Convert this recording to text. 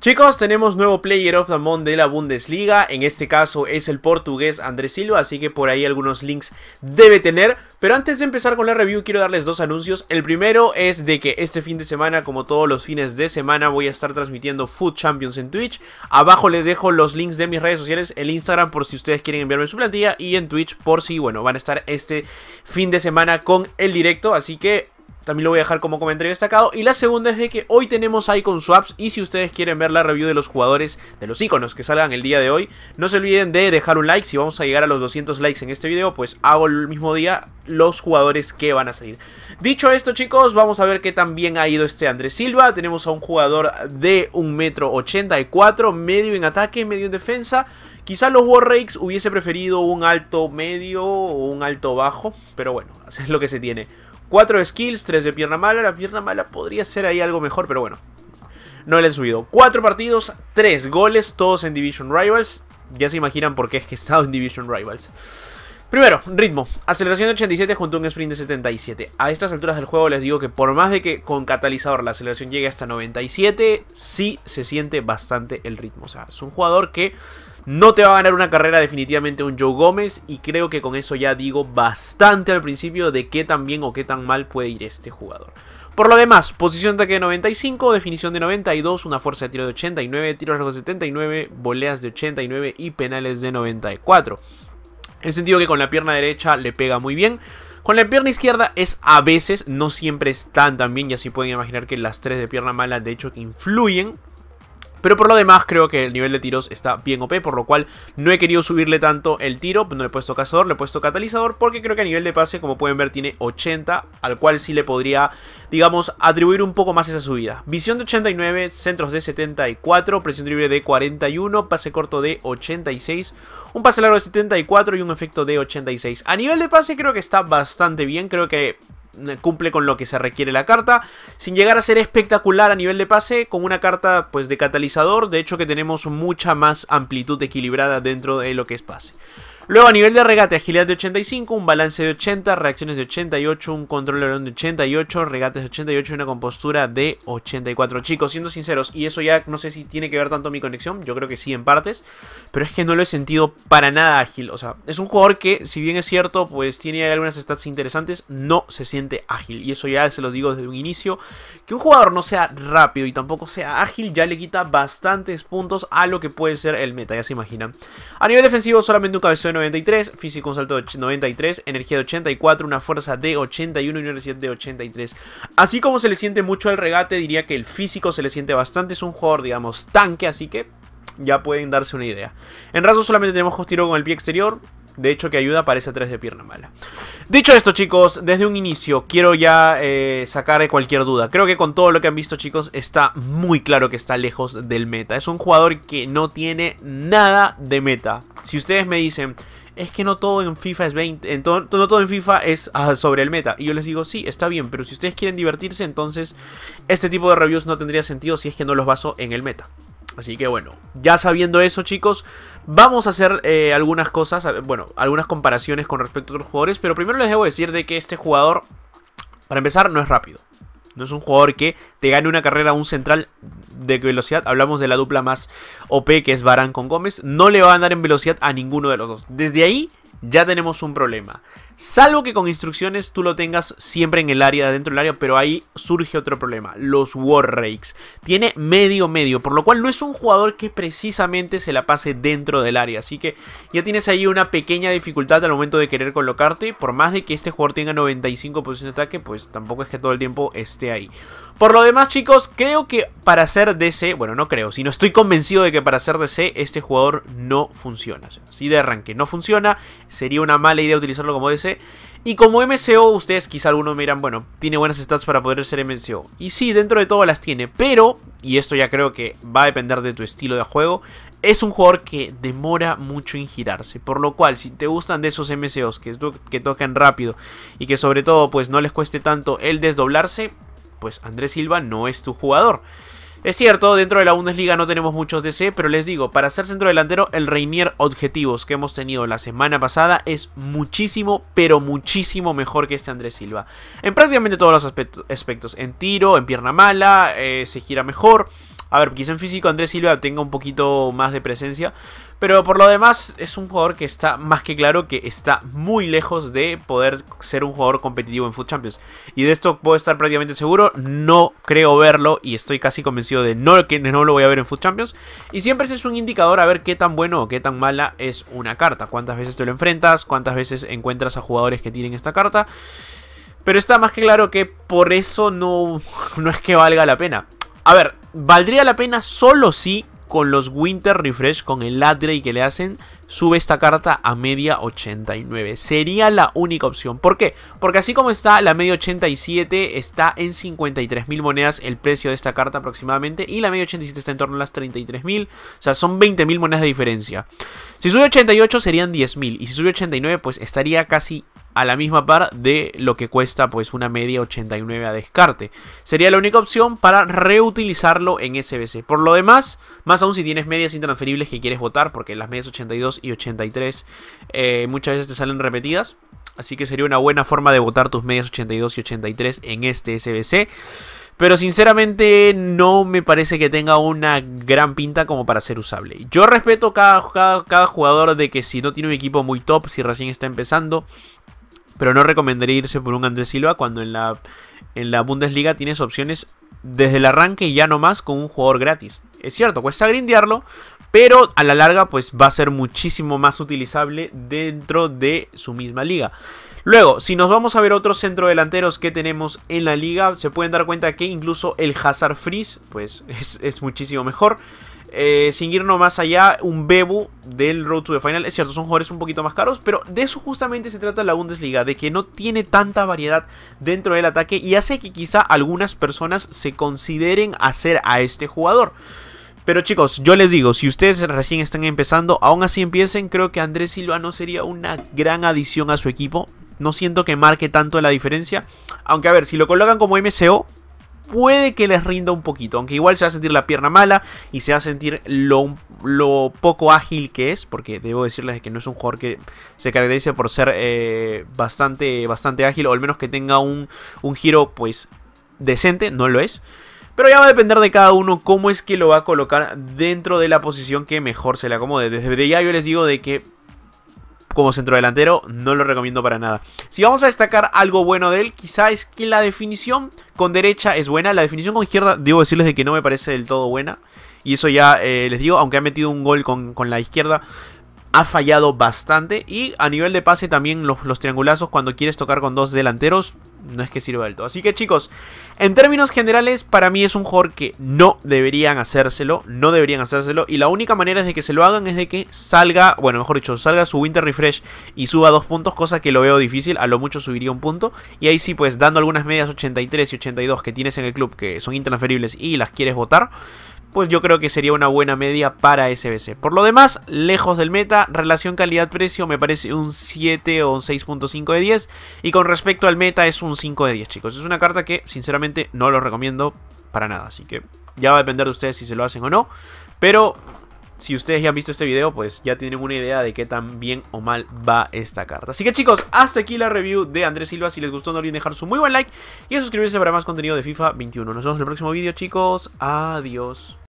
Chicos, tenemos nuevo Player of the Month de la Bundesliga, en este caso es el portugués Andrés Silva, así que por ahí algunos links debe tener. Pero antes de empezar con la review quiero darles dos anuncios. El primero es de que este fin de semana, como todos los fines de semana, voy a estar transmitiendo Food Champions en Twitch. Abajo les dejo los links de mis redes sociales, el Instagram por si ustedes quieren enviarme su plantilla y en Twitch por si, bueno, van a estar este fin de semana con el directo. Así que también lo voy a dejar como comentario destacado. Y la segunda es de que hoy tenemos icon swaps. Y si ustedes quieren ver la review de los jugadores, de los iconos que salgan el día de hoy, no se olviden de dejar un like. Si vamos a llegar a los 200 likes en este video, pues hago el mismo día los jugadores que van a salir. Dicho esto, chicos, vamos a ver qué tan bien ha ido este Andrés Silva. Tenemos a un jugador de 1,84m, medio en ataque, medio en defensa. Quizá los War Rakes hubiese preferido un alto medio o un alto bajo, pero bueno, así es lo que se tiene. 4 skills, 3 de pierna mala. La pierna mala podría ser ahí algo mejor, pero bueno. No le han subido. 4 partidos, 3 goles, todos en Division Rivals. Ya se imaginan por qué es que he estado en Division Rivals. Primero, ritmo. Aceleración de 87 junto a un sprint de 77. A estas alturas del juego les digo que por más de que con catalizador la aceleración llegue hasta 97, sí se siente bastante el ritmo. O sea, es un jugador que no te va a ganar una carrera definitivamente un Joe Gómez y creo que con eso ya digo bastante al principio de qué tan bien o qué tan mal puede ir este jugador. Por lo demás, posición de ataque de 95, definición de 92, una fuerza de tiro de 89, tiros largos de 79, voleas de 89 y penales de 94. En sentido que con la pierna derecha le pega muy bien. Con la pierna izquierda es a veces, no siempre es tan bien, ya así pueden imaginar que las tres de pierna mala de hecho que influyen pero por lo demás creo que el nivel de tiros está bien OP, por lo cual no he querido subirle tanto el tiro, no le he puesto cazador, le he puesto catalizador, porque creo que a nivel de pase, como pueden ver, tiene 80, al cual sí le podría, digamos, atribuir un poco más esa subida. Visión de 89, centros de 74, presión libre de 41, pase corto de 86, un pase largo de 74 y un efecto de 86. A nivel de pase creo que está bastante bien, creo que cumple con lo que se requiere la carta, sin llegar a ser espectacular a nivel de pase, con una carta pues de catalizador, de hecho que tenemos mucha más amplitud equilibrada dentro de lo que es pase. Luego a nivel de regate, agilidad de 85, un balance de 80, reacciones de 88, un control de 88, regates de 88 y una compostura de 84. Chicos, siendo sinceros, y eso ya no sé si tiene que ver tanto mi conexión, yo creo que sí en partes, pero es que no lo he sentido para nada ágil. O sea, es un jugador que, si bien es cierto, pues tiene algunas stats interesantes, no se siente ágil. Y eso ya se los digo desde un inicio. Que un jugador no sea rápido y tampoco sea ágil ya le quita bastantes puntos a lo que puede ser el meta, ya se imaginan. A nivel defensivo, solamente un cabezón 93, e físico un salto de 93, energía de 84, una fuerza de 81 y una velocidad de 83. Así como se le siente mucho al regate, diría que el físico se le siente bastante, es un jugador, digamos, tanque, así que ya pueden darse una idea. En raso solamente tenemos tiro con el pie exterior, de hecho, que ayuda parece 3 de pierna mala. Dicho esto, chicos, desde un inicio quiero ya eh, sacar cualquier duda. Creo que con todo lo que han visto, chicos, está muy claro que está lejos del meta. Es un jugador que no tiene nada de meta. Si ustedes me dicen, es que no todo en FIFA es 20, no todo en FIFA es ah, sobre el meta. Y yo les digo, sí, está bien, pero si ustedes quieren divertirse, entonces este tipo de reviews no tendría sentido si es que no los baso en el meta. Así que bueno, ya sabiendo eso chicos, vamos a hacer eh, algunas cosas, bueno, algunas comparaciones con respecto a otros jugadores, pero primero les debo decir de que este jugador, para empezar, no es rápido. No es un jugador que te gane una carrera a un central de velocidad. Hablamos de la dupla más OP que es Barán con Gómez. No le va a dar en velocidad a ninguno de los dos. Desde ahí ya tenemos un problema. Salvo que con instrucciones tú lo tengas siempre en el área, dentro del área, pero ahí surge otro problema, los war rakes. Tiene medio medio, por lo cual no es un jugador que precisamente se la pase dentro del área, así que ya tienes ahí una pequeña dificultad al momento de querer colocarte, por más de que este jugador tenga 95 de ataque, pues tampoco es que todo el tiempo esté ahí. Por lo demás, chicos, creo que para ser DC, bueno, no creo, sino estoy convencido de que para ser DC este jugador no funciona. Si de arranque, no funciona, sería una mala idea utilizarlo como DC. Y como MCO, ustedes quizá algunos miran. bueno, tiene buenas stats para poder ser MCO. Y sí, dentro de todo las tiene, pero, y esto ya creo que va a depender de tu estilo de juego, es un jugador que demora mucho en girarse. Por lo cual, si te gustan de esos MCOs que, que tocan rápido y que sobre todo pues no les cueste tanto el desdoblarse, pues Andrés Silva no es tu jugador. Es cierto, dentro de la Bundesliga no tenemos muchos DC, pero les digo, para ser centro delantero, el Reinier Objetivos que hemos tenido la semana pasada es muchísimo, pero muchísimo mejor que este Andrés Silva. En prácticamente todos los aspectos, en tiro, en pierna mala, eh, se gira mejor, a ver, quizá en físico Andrés Silva tenga un poquito más de presencia. Pero por lo demás es un jugador que está más que claro que está muy lejos de poder ser un jugador competitivo en Foot Champions. Y de esto puedo estar prácticamente seguro. No creo verlo y estoy casi convencido de no, que no lo voy a ver en Foot Champions. Y siempre ese es un indicador a ver qué tan bueno o qué tan mala es una carta. Cuántas veces te lo enfrentas, cuántas veces encuentras a jugadores que tienen esta carta. Pero está más que claro que por eso no, no es que valga la pena. A ver, Valdría la pena solo si con los Winter Refresh, con el upgrade que le hacen, sube esta carta a media 89. Sería la única opción. ¿Por qué? Porque así como está la media 87, está en 53.000 monedas el precio de esta carta aproximadamente. Y la media 87 está en torno a las 33.000. O sea, son 20.000 monedas de diferencia. Si sube 88 serían 10.000. Y si sube 89, pues estaría casi a la misma par de lo que cuesta pues una media 89 a descarte. Sería la única opción para reutilizarlo en SBC. Por lo demás, más aún si tienes medias intransferibles que quieres votar, porque las medias 82 y 83 eh, muchas veces te salen repetidas. Así que sería una buena forma de votar tus medias 82 y 83 en este SBC. Pero sinceramente no me parece que tenga una gran pinta como para ser usable. Yo respeto cada, cada, jugador de que si no tiene un equipo muy top, si recién está empezando, pero no recomendaría irse por un Andrés Silva cuando en la, en la Bundesliga tienes opciones desde el arranque y ya no más con un jugador gratis. Es cierto, cuesta grindearlo, pero a la larga pues va a ser muchísimo más utilizable dentro de su misma liga. Luego, si nos vamos a ver otros centrodelanteros que tenemos en la liga, se pueden dar cuenta que incluso el Hazard Freeze pues es muchísimo mejor. Eh, sin irnos más allá, un Bebu del Road to the Final. Es cierto, son jugadores un poquito más caros, pero de eso justamente se trata la Bundesliga, de que no tiene tanta variedad dentro del ataque y hace que quizá algunas personas se consideren hacer a este jugador. Pero chicos, yo les digo, si ustedes recién están empezando, aún así empiecen, creo que Andrés Silva no sería una gran adición a su equipo. No siento que marque tanto la diferencia. Aunque a ver, si lo colocan como MCO, puede que les rinda un poquito, aunque igual se va a sentir la pierna mala y se va a sentir lo, poco ágil que es, porque debo decirles que no es un jugador que se caracterice por ser eh, bastante, bastante ágil, o al menos que tenga un, un giro pues decente, no lo es. Pero ya va a depender de cada uno cómo es que lo va a colocar dentro de la posición que mejor se le acomode. Desde ya yo les digo de que como centrodelantero, no lo recomiendo para nada. Si vamos a destacar algo bueno de él, quizá es que la definición con derecha es buena, la definición con izquierda, debo decirles de que no me parece del todo buena. Y eso ya eh, les digo, aunque ha metido un gol con, con la izquierda, ha fallado bastante. Y a nivel de pase también los, los, triangulazos cuando quieres tocar con dos delanteros no es que sirva del todo. Así que chicos, en términos generales para mí es un jugador que no deberían hacérselo, no deberían hacérselo. Y la única manera de que se lo hagan es de que salga, bueno mejor dicho, salga su Winter Refresh y suba dos puntos, cosa que lo veo difícil, a lo mucho subiría un punto. Y ahí sí pues dando algunas medias 83 y 82 que tienes en el club que son intransferibles y las quieres votar pues yo creo que sería una buena media para SBC. Por lo demás, lejos del meta, relación calidad-precio me parece un 7 o un 6.5 de 10. Y con respecto al meta es un 5 de 10, chicos. Es una carta que sinceramente no lo recomiendo para nada. Así que ya va a depender de ustedes si se lo hacen o no. Pero si ustedes ya han visto este video, pues ya tienen una idea de qué tan bien o mal va esta carta. Así que chicos, hasta aquí la review de Andrés Silva. Si les gustó, no olviden dejar su muy buen like y suscribirse para más contenido de FIFA 21. Nos vemos en el próximo video, chicos. Adiós.